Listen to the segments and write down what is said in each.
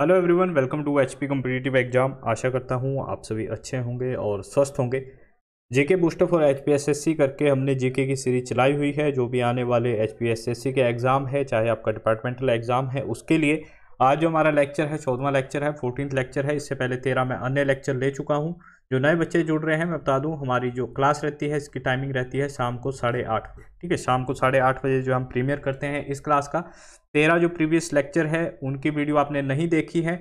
hello everyone welcome to HP competitive exam आशा करता हूँ आप सभी अच्छे होंगे और स्वस्थ होंगे जेके बूस्टर फॉर एचपीएसएससी करके हमने जेके की सीरीज चलाई हुई है जो भी आने वाले एचपीएसएससी के एग्ज़ाम है चाहे आपका डिपार्टमेंटल एग्ज़ाम है उसके लिए आज जो हमारा लेक्चर है चौदवा लेक्चर है फोर्टीन लेक्चर है इससे पहले तेरह मैं अन्य लेक्चर ले चुका हूँ जो नए बच्चे जुड़ रहे हैं मैं बता दूं हमारी जो क्लास रहती है इसकी टाइमिंग रहती है शाम को साढ़े आठ बजे ठीक है शाम को साढ़े आठ बजे जो हम प्रीमियर करते हैं इस क्लास का तेरह जो प्रीवियस लेक्चर है उनकी वीडियो आपने नहीं देखी है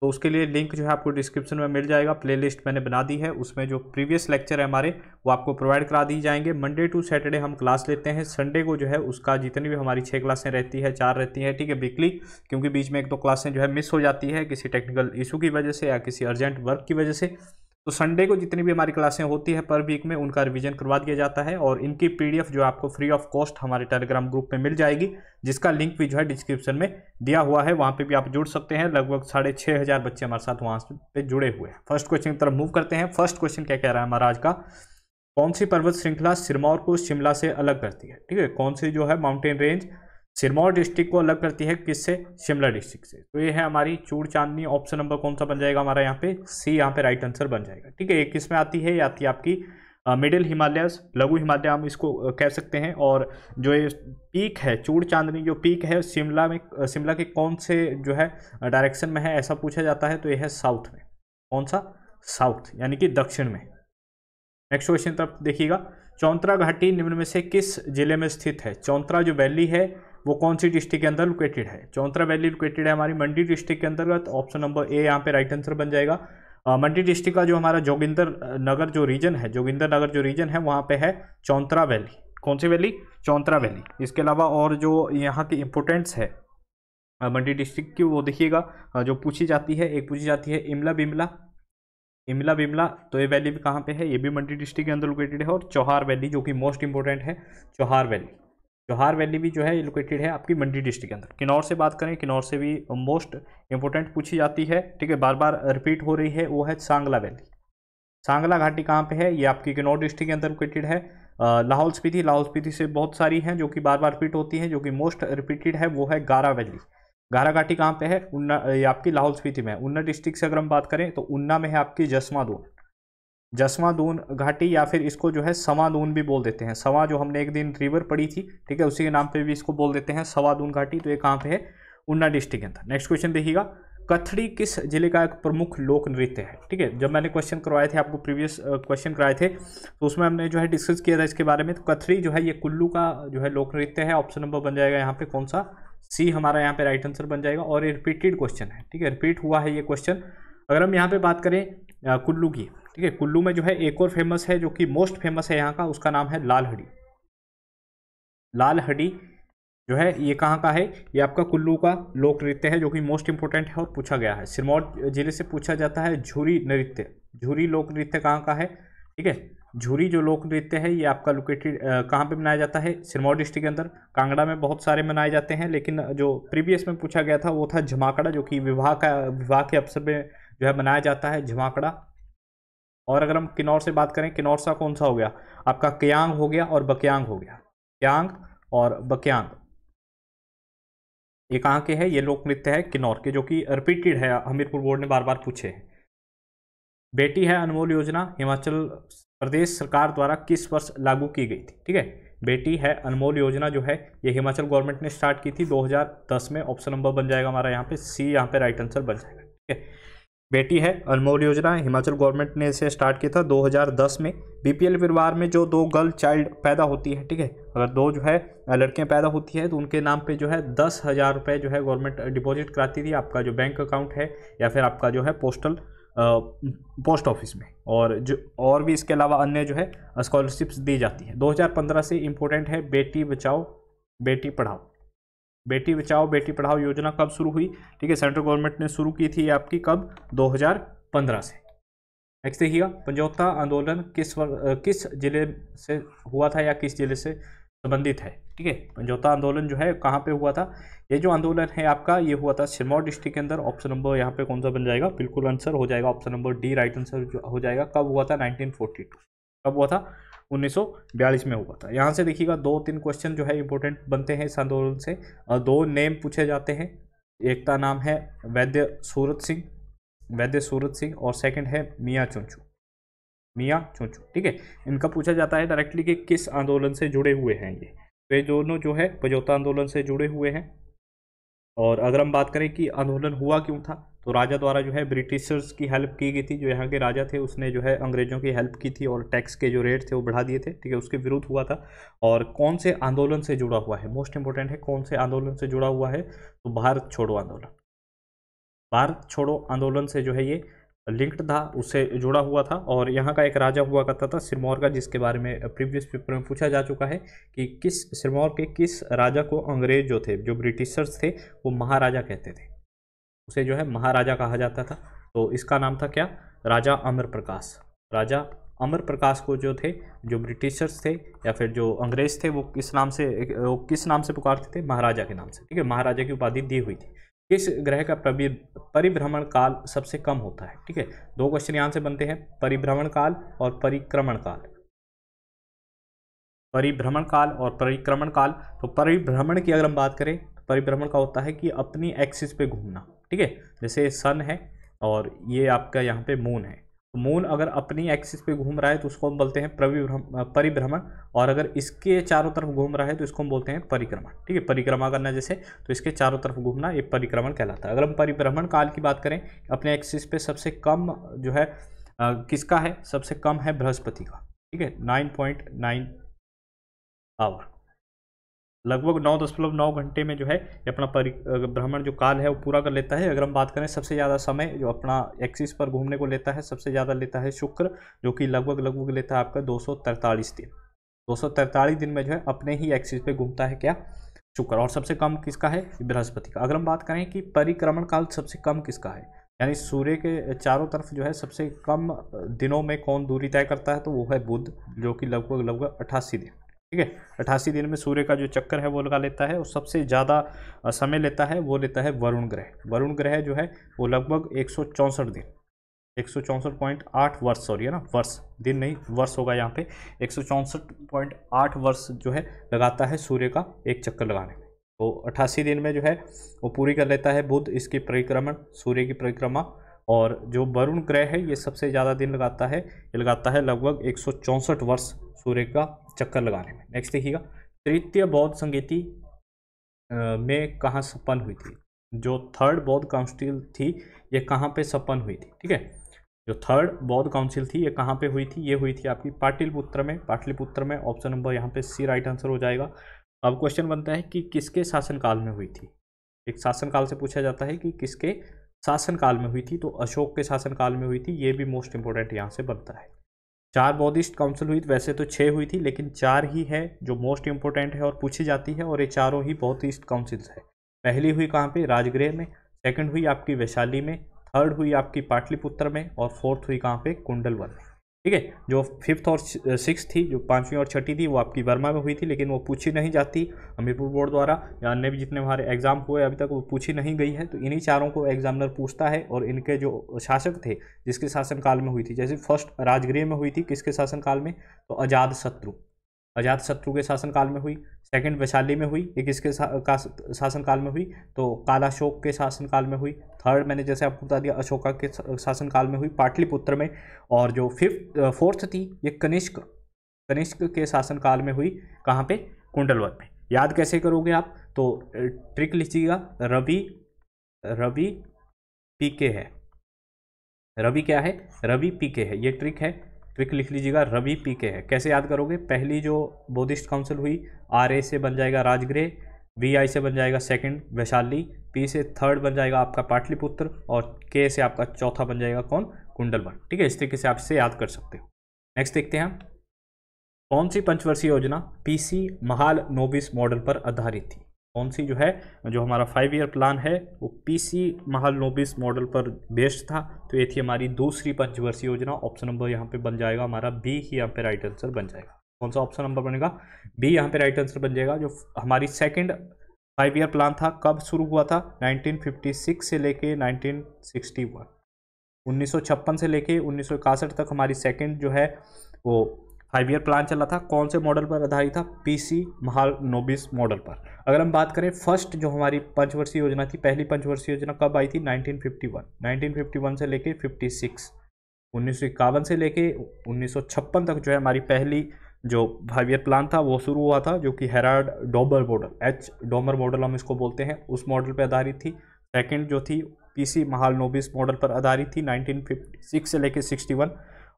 तो उसके लिए लिंक जो है आपको डिस्क्रिप्शन में मिल जाएगा प्लेलिस्ट मैंने बना दी है उसमें जो प्रीवियस लेक्चर है हमारे वो आपको प्रोवाइड करा दिए जाएंगे मंडे टू सैटरडे हम क्लास लेते हैं संडे को जो है उसका जितनी भी हमारी छः क्लासें रहती है चार रहती हैं ठीक है वीकली क्योंकि बीच में एक दो क्लासें जो है मिस हो जाती है किसी टेक्निकल इशू की वजह से या किसी अर्जेंट वर्क की वजह से तो संडे को जितनी भी हमारी क्लासें होती है पर वीक में उनका रिवीजन करवा दिया जाता है और इनकी पीडीएफ जो आपको फ्री ऑफ कॉस्ट हमारे टेलीग्राम ग्रुप में मिल जाएगी जिसका लिंक भी जो है डिस्क्रिप्शन में दिया हुआ है वहाँ पे भी आप जुड़ सकते हैं लगभग साढ़े छः हज़ार बच्चे हमारे साथ वहाँ पे जुड़े हुए हैं फर्स्ट क्वेश्चन की तरफ मूव करते हैं फर्स्ट क्वेश्चन क्या कह रहा है हमारा आज का कौन सी पर्वत श्रृंखला सिरमौर को शिमला से अलग करती है ठीक है कौन सी जो है माउंटेन रेंज सिरमौर डिस्ट्रिक्ट को अलग करती है किससे शिमला डिस्ट्रिक्ट से तो ये है हमारी चूड़ चांदनी ऑप्शन नंबर कौन सा बन जाएगा हमारा यहाँ पे सी यहाँ पे राइट आंसर बन जाएगा ठीक है एक किस में आती है ये आती है आपकी मिडिल हिमालयस लघु हिमालय हम इसको कह सकते हैं और जो ये पीक है चूड़ चांदनी जो पीक है शिमला में शिमला के कौन से जो है डायरेक्शन में है ऐसा पूछा जाता है तो ये है साउथ में कौन सा साउथ यानी कि दक्षिण में नेक्स्ट क्वेश्चन तरफ देखिएगा चौंतरा घाटी निम्न में से किस जिले में स्थित है चौंतरा जो वैली है वो कौन सी डिस्ट्रिक्ट के अंदर लोकेटेड है चौंतरा वैली लोकेटेड है हमारी मंडी डिस्ट्रिक्ट के अंतर्गत ऑप्शन नंबर ए यहाँ पे राइट आंसर बन जाएगा मंडी डिस्ट्रिक्ट का जो हमारा जोगिंदर नगर जो रीजन है जोगिंदर नगर जो रीजन है वहाँ पे है चौंतरा वैली कौन सी वैली चौंतरा वैली इसके अलावा और जो यहाँ की इंपोर्टेंट्स है मंडी डिस्ट्रिक्ट की वो देखिएगा जो पूछी जाती है एक पूछी जाती है इमला बिमला इमला बिमला तो ये वैली भी कहाँ पे है ये भी मंडी डिस्ट्रिक्ट के अंदर लोकेटेड है और चौहार वैली जो कि मोस्ट इंपॉर्टेंट है चौहार वैली जोहार वैली भी जो है लोकेटेड है आपकी मंडी डिस्ट्रिक्ट के अंदर किन्नौर से बात करें किन्नौर से भी मोस्ट इंपॉर्टेंट पूछी जाती है ठीक है बार बार रिपीट हो रही है वो है सांगला वैली सांगला घाटी कहाँ पे है ये आपकी किन्नौर डिस्ट्रिक्ट के अंदर लोकेटेड है लाहौल स्पीति लाहौल स्पीति से बहुत सारी हैं जो कि बार बार रिपीट होती हैं जो कि मोस्ट रिपीटेड है वो है गारा वैली गारा घाटी कहाँ पे है उन्ना ये आपकी लाहौल स्पीति में है उन्ना डिस्ट्रिक्ट से अगर हम बात करें तो उन्ना में है आपकी जसमा दून जसवा दून घाटी या फिर इसको जो है सवा दून भी बोल देते हैं सवा जो हमने एक दिन रिवर पड़ी थी ठीक है उसी के नाम पे भी इसको बोल देते हैं सवा दून घाटी तो ये कहाँ पे है उन्ना डिस्ट्रिक्ट के अंदर नेक्स्ट क्वेश्चन देखिएगा कथड़ी किस जिले का एक प्रमुख लोक नृत्य है ठीक है जब मैंने क्वेश्चन करवाए थे आपको प्रीवियस क्वेश्चन कराए थे तो उसमें हमने जो है डिस्कस किया था इसके बारे में तो कथड़ी जो है ये कुल्लू का जो है लोक नृत्य है ऑप्शन नंबर बन जाएगा यहाँ पे कौन सा सी हमारा यहाँ पे राइट आंसर बन जाएगा और ये रिपीटेड क्वेश्चन है ठीक है रिपीट हुआ है ये क्वेश्चन अगर हम यहाँ पे बात करें कुल्लू की ठीक है कुल्लू में जो है एक और फेमस है जो कि मोस्ट फेमस है यहाँ का उसका नाम है लाल हड्डी लाल हड्डी जो है ये कहाँ का है ये आपका कुल्लू का लोक नृत्य है जो कि मोस्ट इंपॉर्टेंट है और पूछा गया है सिरमौर जिले से पूछा जाता है झूरी नृत्य झूरी लोक नृत्य कहाँ का है ठीक है झूरी जो लोक नृत्य है ये आपका लोकेटेड कहाँ पे मनाया जाता है सिरमौर डिस्ट्रिक्ट के अंदर कांगड़ा में बहुत सारे मनाए जाते हैं लेकिन जो प्रीवियस में पूछा गया था वो था झमाकड़ा जो कि विवाह का विवाह के अवसर में जो है मनाया जाता है झमाकड़ा और अगर हम किन्नौर से बात करें किन्नौर सा कौन सा हो गया आपका क्यांग हो गया और बक्यांग हो गया क्यांग और बक्यांग ये कहाँ के है ये लोक नृत्य है किन्नौर के जो कि रिपीटेड है हमीरपुर बोर्ड ने बार बार पूछे हैं बेटी है अनमोल योजना हिमाचल प्रदेश सरकार द्वारा किस वर्ष लागू की गई थी ठीक है बेटी है अनमोल योजना जो है ये हिमाचल गवर्नमेंट ने स्टार्ट की थी 2010 में ऑप्शन नंबर बन जाएगा हमारा यहाँ पे सी यहाँ पे राइट आंसर बन जाएगा ठीक है बेटी है अनमोल योजना हिमाचल गवर्नमेंट ने इसे स्टार्ट किया था 2010 में बीपीएल परिवार में जो दो गर्ल चाइल्ड पैदा होती है ठीक है अगर दो जो है लड़कियां पैदा होती है तो उनके नाम पे जो है दस हज़ार रुपये जो है गवर्नमेंट डिपॉजिट कराती थी आपका जो बैंक अकाउंट है या फिर आपका जो है पोस्टल पोस्ट ऑफिस में और जो और भी इसके अलावा अन्य जो है स्कॉलरशिप्स दी जाती हैं दो से इम्पोर्टेंट है बेटी बचाओ बेटी पढ़ाओ बेटी बचाओ बेटी पढ़ाओ योजना कब शुरू हुई ठीक है सेंट्रल गवर्नमेंट ने शुरू की थी आपकी कब 2015 से नेक्स्ट देखिएगा पंजौता आंदोलन किस वर, किस जिले से हुआ था या किस जिले से संबंधित है ठीक है पंजौता आंदोलन जो है कहाँ पे हुआ था ये जो आंदोलन है आपका ये हुआ था सिरमौर डिस्ट्रिक्ट के अंदर ऑप्शन नंबर यहाँ पे कौन सा बन जाएगा बिल्कुल आंसर हो जाएगा option number D right answer हो जाएगा कब हुआ था नाइनटीन कब हुआ था 1942 में हुआ था यहाँ से देखिएगा दो तीन क्वेश्चन जो है इंपॉर्टेंट बनते हैं इस आंदोलन से दो नेम पूछे जाते हैं एक का नाम है वैद्य सूरत सिंह वैद्य सूरत सिंह और सेकंड है मियाँ चुनचू मियाँ चुनचू ठीक है इनका पूछा जाता है डायरेक्टली कि किस आंदोलन से जुड़े हुए हैं ये तो ये दोनों जो है बजौता आंदोलन से जुड़े हुए हैं और अगर हम बात करें कि आंदोलन हुआ क्यों था तो राजा द्वारा जो है ब्रिटिशर्स की हेल्प की गई थी जो यहाँ के राजा थे उसने जो है अंग्रेज़ों की हेल्प की थी और टैक्स के जो रेट थे वो बढ़ा दिए थे ठीक है उसके विरुद्ध हुआ था और कौन से आंदोलन से जुड़ा हुआ है मोस्ट इंपॉर्टेंट है कौन से आंदोलन से जुड़ा हुआ है तो भारत छोड़ो आंदोलन भारत छोड़ो आंदोलन से जो है ये लिंक्ड था उससे जुड़ा हुआ था और यहाँ का एक राजा हुआ करता था सिरमौर का जिसके बारे में प्रीवियस पेपर में पूछा जा चुका है कि किस सिरमौर के किस राजा को अंग्रेज जो थे जो ब्रिटिशर्स थे वो महाराजा कहते थे उसे जो है महाराजा कहा जाता था तो इसका नाम था क्या राजा अमर प्रकाश राजा अमर प्रकाश को जो थे जो ब्रिटिशर्स थे या फिर जो अंग्रेज थे वो किस नाम से वो किस नाम से पुकारते थे महाराजा के नाम से ठीक है महाराजा की उपाधि दी हुई थी किस ग्रह का परिभ्रमण काल सबसे कम होता है ठीक है दो क्वेश्चन यहाँ से बनते हैं परिभ्रमण काल और परिक्रमण काल परिभ्रमण काल और परिक्रमण काल तो परिभ्रमण की अगर हम बात करें तो परिभ्रमण का होता है कि अपनी एक्सिस पे घूमना ठीक है जैसे सन है और ये आपका यहाँ पे मून है मून तो अगर अपनी एक्सिस पे घूम रहा है तो उसको हम बोलते हैं परिभ्रमण और अगर इसके चारों तरफ घूम रहा है तो इसको हम बोलते हैं परिक्रमा ठीक है परिक्रमा करना जैसे तो इसके चारों तरफ घूमना ये परिक्रमण कहलाता है अगर हम परिभ्रमण काल की बात करें अपने एक्सिस पे सबसे कम जो है आ, किसका है सबसे कम है बृहस्पति का ठीक है नाइन पॉइंट नाइन आवर लगभग नौ दशमलव नौ घंटे में जो है अपना परि भ्रमण जो काल है वो पूरा कर लेता है अगर हम बात करें सबसे ज़्यादा समय जो अपना एक्सिस पर घूमने को लेता है सबसे ज़्यादा लेता है शुक्र जो कि लगभग लगभग लेता है आपका दो दिन दो दिन में जो है अपने ही एक्सिस पे घूमता है क्या शुक्र और सबसे कम किसका है बृहस्पति का अगर हम बात करें कि परिक्रमण काल सबसे कम किसका है यानी सूर्य के चारों तरफ जो है सबसे कम दिनों में कौन दूरी तय करता है तो वो है बुध जो कि लगभग लगभग अट्ठासी दिन ठीक है अट्ठासी दिन में सूर्य का जो चक्कर है वो लगा लेता है और सबसे ज़्यादा समय लेता है वो लेता है वरुण ग्रह वरुण ग्रह जो है वो लगभग एक दिन एक सौ चौंसठ पॉइंट आठ वर्ष सॉरी है ना वर्ष दिन नहीं वर्ष होगा यहाँ पे एक सौ चौंसठ पॉइंट आठ वर्ष जो है लगाता है सूर्य का एक चक्कर लगाने में तो अट्ठासी दिन में जो है वो पूरी कर लेता है बुध इसकी परिक्रमण सूर्य की परिक्रमा और जो वरुण ग्रह है ये सबसे ज़्यादा दिन लगाता है ये लगाता है लगभग एक वर्ष सूर्य का चक्कर लगाने में नेक्स्ट देखिएगा तृतीय बौद्ध संगीति में कहाँ सपन्न हुई थी जो थर्ड बौद्ध काउंसिल थी ये कहाँ पे सपन्न हुई थी ठीक है जो थर्ड बौद्ध काउंसिल थी ये कहाँ पे हुई थी ये हुई थी आपकी पाटिलपुत्र में पाटलिपुत्र में ऑप्शन नंबर यहाँ पे सी राइट आंसर हो जाएगा अब क्वेश्चन बनता है कि किसके शासनकाल में हुई थी एक शासनकाल से पूछा जाता है कि किसके शासनकाल में हुई थी तो अशोक के शासनकाल में हुई थी ये भी मोस्ट इंपॉर्टेंट यहाँ से बनता है चार बौद्धिस्ट काउंसिल हुई वैसे तो छः हुई थी लेकिन चार ही है जो मोस्ट इम्पोर्टेंट है और पूछी जाती है और ये चारों ही बौद्धिस्ट काउंसिल्स है पहली हुई कहाँ पे राजगृह में सेकंड हुई आपकी वैशाली में थर्ड हुई आपकी पाटलिपुत्र में और फोर्थ हुई कहाँ पे कुंडलवन में ठीक है जो फिफ्थ और सिक्स थी जो पांचवी और छठी थी वो आपकी वर्मा में हुई थी लेकिन वो पूछी नहीं जाती हमीरपुर बोर्ड द्वारा या अन्य भी जितने हमारे एग्जाम हुए अभी तक वो पूछी नहीं गई है तो इन्हीं चारों को एग्जामिनर पूछता है और इनके जो शासक थे जिसके शासनकाल में हुई थी जैसे फर्स्ट राजगृह में हुई थी किसके शासनकाल में तो अजात शत्रु अजात शत्रु के शासनकाल में हुई सेकंड वैशाली में हुई एक इसके सा, शासनकाल में हुई तो कालाशोक के शासनकाल में हुई थर्ड मैंने जैसे आपको बता दिया अशोका के शासनकाल में हुई पाटलिपुत्र में और जो फिफ्थ फोर्थ थी ये कनिष्क कनिष्क के शासनकाल में हुई कहाँ पे कुंडलवर में याद कैसे करोगे आप तो ट्रिक लीजिएगा रवि रवि पीके है रवि क्या है रवि पीके है ये ट्रिक है क्विक लिख लीजिएगा रवि पी के है कैसे याद करोगे पहली जो बोधिस्ट काउंसिल हुई आर ए से बन जाएगा राजगृह वी आई से बन जाएगा सेकंड वैशाली पी से थर्ड बन जाएगा आपका पाटलिपुत्र और के से आपका चौथा बन जाएगा कौन कुंडलवन ठीक है इस तरीके से आप इसे याद कर सकते हो नेक्स्ट देखते हैं हम कौन सी पंचवर्षीय योजना पीसी महाल नोबिस मॉडल पर आधारित थी कौन सी जो है जो हमारा फाइव ईयर प्लान है वो पीसी नोबिस मॉडल पर बेस्ड था तो ये थी हमारी दूसरी पंचवर्षीय योजना ऑप्शन नंबर यहाँ पे बन जाएगा हमारा बी ही यहाँ पे राइट आंसर बन जाएगा कौन सा ऑप्शन नंबर बनेगा बी यहाँ पे राइट आंसर बन जाएगा जो हमारी सेकेंड फाइव ईयर प्लान था कब शुरू हुआ था नाइनटीन से लेके 1961 1956 से लेके उन्नीस तक हमारी सेकंड जो है वो फाइव ईयर प्लान चला था कौन से मॉडल पर आधारित था पीसी महाल नोबिस मॉडल पर अगर हम बात करें फर्स्ट जो हमारी पंचवर्षीय योजना थी पहली पंचवर्षीय योजना कब आई थी 1951 1951 से लेके 56 उन्नीस से लेके उन्नीस तक जो है हमारी पहली जो फाइव ईयर प्लान था वो शुरू हुआ था जो कि Harrod Domar model H Domar model हम इसको बोलते हैं उस मॉडल पर आधारित थी सेकेंड जो थी पीसी महाल नोबिस मॉडल पर आधारित थी 1956 से लेकर 61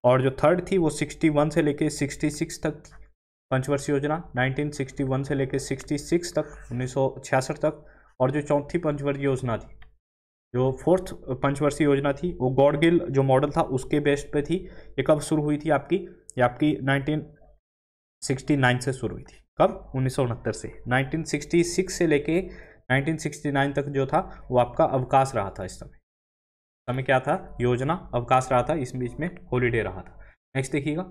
और जो थर्ड थी वो 61 से लेके 66 तक थी पंचवर्षीय योजना 1961 से लेके 66 तक छियासठ तक और जो चौथी पंचवर्षीय योजना थी जो फोर्थ पंचवर्षीय योजना थी वो गॉडगिल जो मॉडल था उसके बेस्ट पे थी ये कब शुरू हुई थी आपकी ये आपकी 1969 से शुरू हुई थी कब उन्नीस से 1966 से लेके 1969 तक जो था वो आपका अवकाश रहा था इस समय समय क्या था योजना अवकाश रहा था इस बीच में हॉलीडे रहा था नेक्स्ट देखिएगा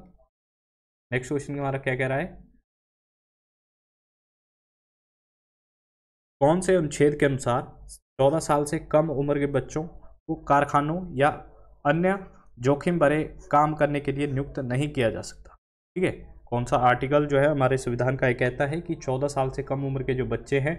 नेक्स्ट क्वेश्चन हमारा क्या कह रहा है कौन से अनुच्छेद के अनुसार चौदह साल से कम उम्र के बच्चों को कारखानों या अन्य जोखिम भरे काम करने के लिए नियुक्त नहीं किया जा सकता ठीक है कौन सा आर्टिकल जो है हमारे संविधान का यह कहता है कि चौदह साल से कम उम्र के जो बच्चे हैं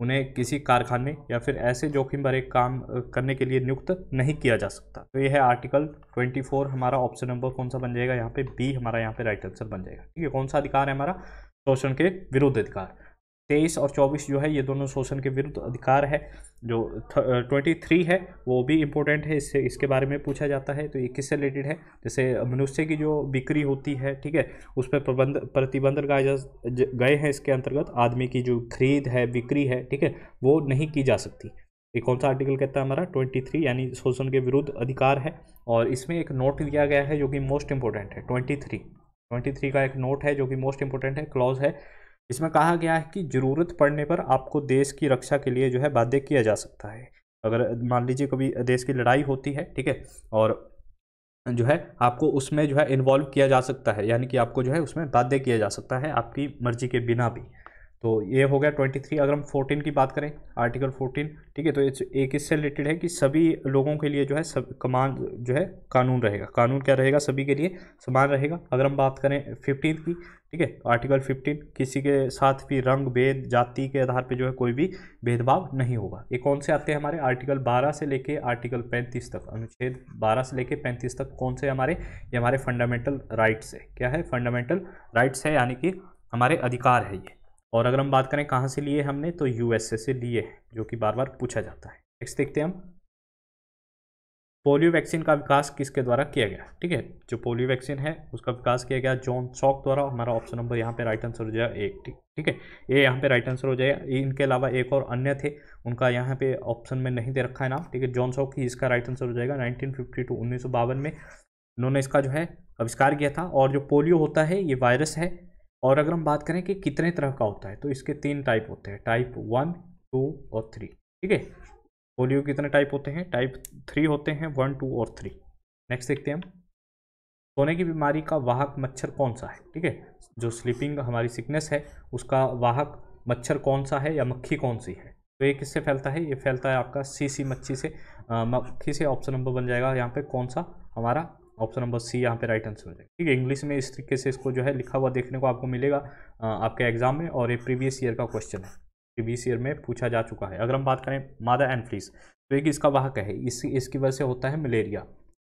उन्हें किसी कारखाने या फिर ऐसे जोखिम भरे काम करने के लिए नियुक्त नहीं किया जा सकता तो ये है आर्टिकल 24 हमारा ऑप्शन नंबर कौन सा बन जाएगा यहाँ पे बी हमारा यहाँ पे राइट आंसर बन जाएगा ठीक है कौन सा अधिकार है हमारा शोषण के विरुद्ध अधिकार तेईस और चौबीस जो है ये दोनों शोषण के विरुद्ध अधिकार है जो ट्वेंटी थ्री है वो भी इम्पोर्टेंट है इससे इसके बारे में पूछा जाता है तो ये किससे रिलेटेड है जैसे मनुष्य की जो बिक्री होती है ठीक है उस पर प्रबंध प्रतिबंध लगाए जा गए हैं इसके अंतर्गत आदमी की जो खरीद है बिक्री है ठीक है वो नहीं की जा सकती ये कौन सा आर्टिकल कहता है हमारा ट्वेंटी थ्री यानी शोषण के विरुद्ध अधिकार है और इसमें एक नोट दिया गया है जो कि मोस्ट इम्पोर्टेंट है ट्वेंटी थ्री ट्वेंटी थ्री का एक नोट है जो कि मोस्ट इंपॉर्टेंट है क्लॉज है इसमें कहा गया है कि ज़रूरत पड़ने पर आपको देश की रक्षा के लिए जो है बाध्य किया जा सकता है अगर मान लीजिए कभी देश की लड़ाई होती है ठीक है और जो है आपको उसमें जो है इन्वॉल्व किया जा सकता है यानी कि आपको जो है उसमें बाध्य किया जा सकता है आपकी मर्जी के बिना भी तो ये हो गया ट्वेंटी थ्री अगर हम फोर्टीन की बात करें आर्टिकल फोर्टीन ठीक है तो एक इससे रिलेटेड है कि सभी लोगों के लिए जो है सब कमान जो है कानून रहेगा कानून क्या रहेगा सभी के लिए समान रहेगा अगर हम बात करें फिफ्टीन की ठीक है आर्टिकल फिफ्टीन किसी के साथ भी रंग भेद जाति के आधार पे जो है कोई भी भेदभाव नहीं होगा ये कौन से आते हैं हमारे आर्टिकल बारह से लेके आर्टिकल पैंतीस तक अनुच्छेद बारह से लेके पैंतीस तक कौन से हमारे ये हमारे फंडामेंटल राइट्स है क्या है फंडामेंटल राइट्स है यानी कि हमारे अधिकार है ये और अगर हम बात करें कहाँ से लिए हमने तो यूएसए से लिए जो कि बार बार पूछा जाता है नेक्स्ट देखते हैं हम पोलियो वैक्सीन का विकास किसके द्वारा किया गया ठीक है जो पोलियो वैक्सीन है उसका विकास किया गया जॉन सॉक द्वारा हमारा ऑप्शन नंबर यहाँ पे राइट आंसर हो जाएगा एक ठीक ठीक है ये यहाँ पे राइट आंसर हो जाएगा इनके अलावा एक और अन्य थे उनका यहाँ पे ऑप्शन में नहीं दे रखा है नाम ठीक है जॉन सॉक ही इसका राइट आंसर हो जाएगा नाइनटीन फिफ्टी टू उन्नीस सौ बावन में उन्होंने इसका जो है आविष्कार किया था और जो पोलियो होता है ये वायरस है और अगर हम बात करें कि कितने तरह का होता है तो इसके तीन टाइप होते हैं टाइप वन टू और थ्री ठीक है पोलियो कितने टाइप होते हैं टाइप थ्री होते हैं वन टू और थ्री नेक्स्ट देखते हैं हम सोने की बीमारी का वाहक मच्छर कौन सा है ठीक है जो स्लीपिंग हमारी सिकनेस है उसका वाहक मच्छर कौन सा है या मक्खी कौन सी है तो ये किससे फैलता है ये फैलता है आपका सी सी मच्छी से मक्खी से ऑप्शन नंबर बन जाएगा यहाँ पे कौन सा हमारा ऑप्शन नंबर सी यहाँ पे राइट आंसर हो जाएगा ठीक है इंग्लिश में इस तरीके से इसको जो है लिखा हुआ देखने को आपको मिलेगा आपके एग्जाम में और ये प्रीवियस ईयर का क्वेश्चन है प्रीवियस ईयर में पूछा जा चुका है अगर हम बात करें मादा एंड फ्लीस तो एक इसका वाहक है इस इसकी वजह से होता है मलेरिया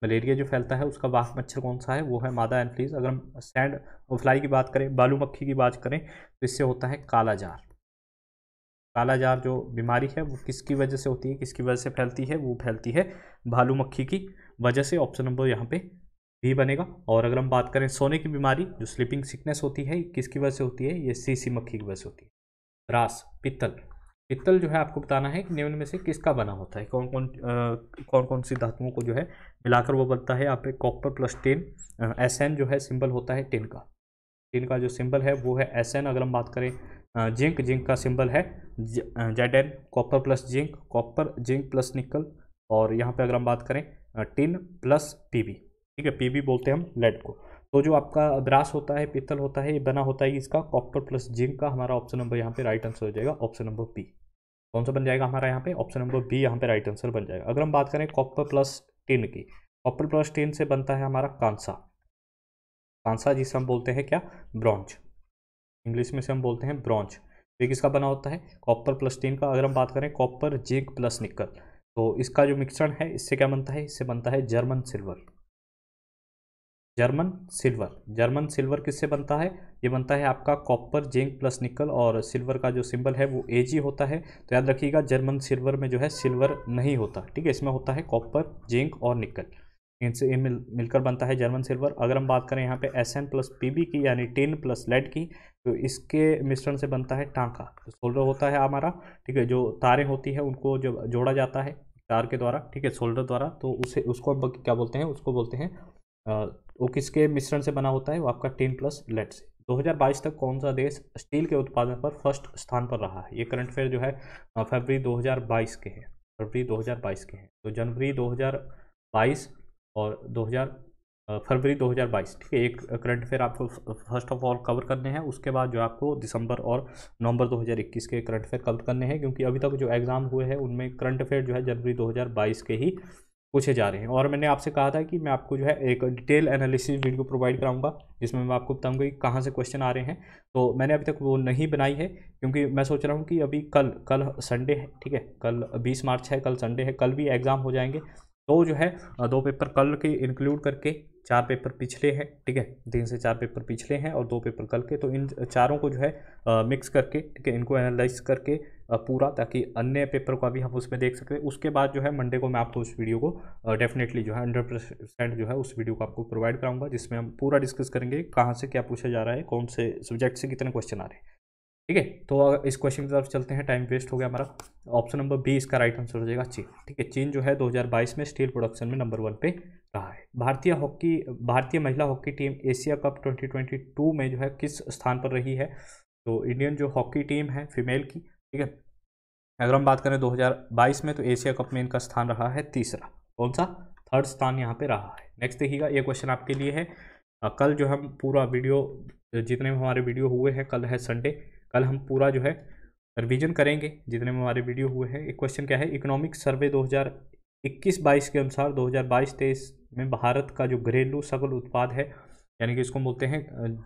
मलेरिया जो फैलता है उसका वाहक मच्छर कौन सा है वो है मादा एंड फ्लीस अगर हम सैंड और फ्लाई की बात करें बालू मक्खी की बात करें तो इससे होता है कालाजार कालाजार जो बीमारी है वो किसकी वजह से होती है किसकी वजह से फैलती है वो फैलती है भालू मक्खी की वजह से ऑप्शन नंबर यहाँ पे बी बनेगा और अगर हम बात करें सोने की बीमारी जो स्लीपिंग सिकनेस होती है किसकी वजह से होती है ये सीसी मक्खी की वजह से होती है रास पित्तल पित्तल जो है आपको बताना है कि निम्न में से किसका बना होता है कौन कौन आ, कौन कौन सी धातुओं को जो है मिलाकर वो बनता है यहाँ पे copper plus tin S N जो है सिंबल होता है टेन का टेन का जो सिंबल है वो है एस एन अगर हम बात करें जिंक जिंक का सिंबल है Z N copper plus zinc copper zinc plus nickel और यहाँ पे अगर हम बात करें टिन प्लस पीबी ठीक है पीबी बोलते हैं हम लेड को तो जो आपका द्रास होता है पीतल होता है ये बना होता है इसका कॉपर प्लस जिंक का हमारा ऑप्शन नंबर यहाँ पे राइट आंसर हो जाएगा ऑप्शन नंबर बी कौन सा बन जाएगा हमारा यहाँ पे ऑप्शन नंबर बी यहाँ पे राइट आंसर बन जाएगा अगर हम बात करें कॉपर प्लस टिन की कॉपर प्लस टिन से बनता है हमारा कांसा कांसा जिसे हम बोलते हैं क्या ब्रॉन्ज इंग्लिश में से हम बोलते हैं ब्रॉन्ज तो ये किसका बना होता है कॉपर प्लस टिन का अगर हम बात करें कॉपर जिंक प्लस निकल तो इसका जो मिश्रण है इससे क्या बनता है इससे बनता है German silver German silver German silver किससे बनता है ये बनता है आपका कॉपर जिंक प्लस निकल और सिल्वर का जो सिंबल है वो ए जी होता है तो याद रखिएगा जर्मन सिल्वर में जो है सिल्वर नहीं होता ठीक है इसमें होता है कॉपर जिंक और निकल इनसे ये मिल मिलकर बनता है जर्मन सिल्वर अगर हम बात करें यहाँ पे S N plus P B की यानी टिन प्लस लेड की तो इसके मिश्रण से बनता है टांका तो सोल्डर होता है हमारा ठीक है जो तारें होती हैं उनको जब जोड़ा जाता है तार के द्वारा ठीक है सोल्डर द्वारा तो उसे उसको क्या बोलते हैं उसको बोलते हैं वो किसके मिश्रण से बना होता है वो आपका टिन प्लस लेड से 2022 तक कौन सा देश स्टील के उत्पादन पर फर्स्ट स्थान पर रहा है ये करंट अफेयर जो है फरवरी 2022 के हैं फरवरी 2022 के हैं तो जनवरी 2022 और 2000 फरवरी 2022 ठीक है एक करंट अफेयर आपको फर्स्ट ऑफ ऑल कवर करने हैं उसके बाद जो आपको दिसंबर और नवंबर 2021 के करंट अफेयर कवर करने हैं क्योंकि अभी तक जो एग्ज़ाम हुए हैं उनमें करंट अफेयर जो है जनवरी 2022 के ही पूछे जा रहे हैं और मैंने आपसे कहा था कि मैं आपको जो है एक डिटेल एनालिसिस वीडियो प्रोवाइड कराऊंगा जिसमें मैं आपको बताऊंगा कि कहाँ से क्वेश्चन आ रहे हैं तो मैंने अभी तक वो नहीं बनाई है क्योंकि मैं सोच रहा हूँ कि अभी कल कल संडे है ठीक है कल बीस मार्च है कल संडे है कल भी एग्ज़ाम हो जाएंगे दो जो है दो पेपर कल के इंक्लूड करके चार पेपर पिछले हैं ठीक है तीन से चार पेपर पिछले हैं और दो पेपर कल के तो इन चारों को जो है आ, मिक्स करके ठीक है इनको एनालाइज करके आ, पूरा ताकि अन्य पेपर का भी हम उसमें देख सकें उसके बाद जो है मंडे को मैं आपको उस वीडियो को डेफिनेटली जो है हंड्रेड परसेंट जो है उस वीडियो को आपको प्रोवाइड कराऊंगा जिसमें हम पूरा डिस्कस करेंगे कहाँ से क्या पूछा जा रहा है कौन से सब्जेक्ट से कितने क्वेश्चन आ रहे हैं ठीक है तो इस क्वेश्चन की तरफ चलते हैं टाइम वेस्ट हो गया हमारा ऑप्शन नंबर बी इसका राइट आंसर हो जाएगा चीन ठीक है चीन जो है 2022 में स्टील प्रोडक्शन में नंबर वन पे रहा है भारतीय हॉकी भारतीय महिला हॉकी टीम एशिया कप 2022 में जो है किस स्थान पर रही है तो इंडियन जो हॉकी टीम है फीमेल की ठीक है अगर हम बात करें 2022 में तो एशिया कप में इनका स्थान रहा है तीसरा कौन सा थर्ड स्थान यहाँ पे रहा है नेक्स्ट देखिएगा ये क्वेश्चन आपके लिए है कल जो हम पूरा वीडियो जितने भी हमारे वीडियो हुए हैं कल है संडे कल हम पूरा जो है रिवीजन करेंगे जितने में हमारे वीडियो हुए हैं एक क्वेश्चन क्या है इकोनॉमिक सर्वे 2021-22 के अनुसार 2022-23 में भारत का जो घरेलू सकल उत्पाद है यानी कि इसको बोलते हैं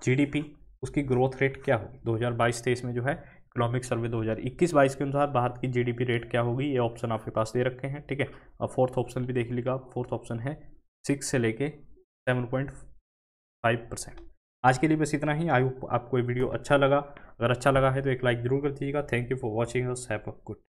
जीडीपी उसकी ग्रोथ रेट क्या होगी 2022-23 में जो है इकोनॉमिक सर्वे 2021-22 के अनुसार भारत की जी रेट क्या होगी ये ऑप्शन आपके पास दे रखे हैं ठीक है अब फोर्थ ऑप्शन भी देख लीजिएगा फोर्थ ऑप्शन है सिक्स से लेके सेवन पॉइंट फाइव परसेंट आज के लिए बस इतना ही आई होप आपको ये वीडियो अच्छा लगा अगर अच्छा लगा है तो एक लाइक ज़रूर कर दीजिएगा thank you for watching us have a good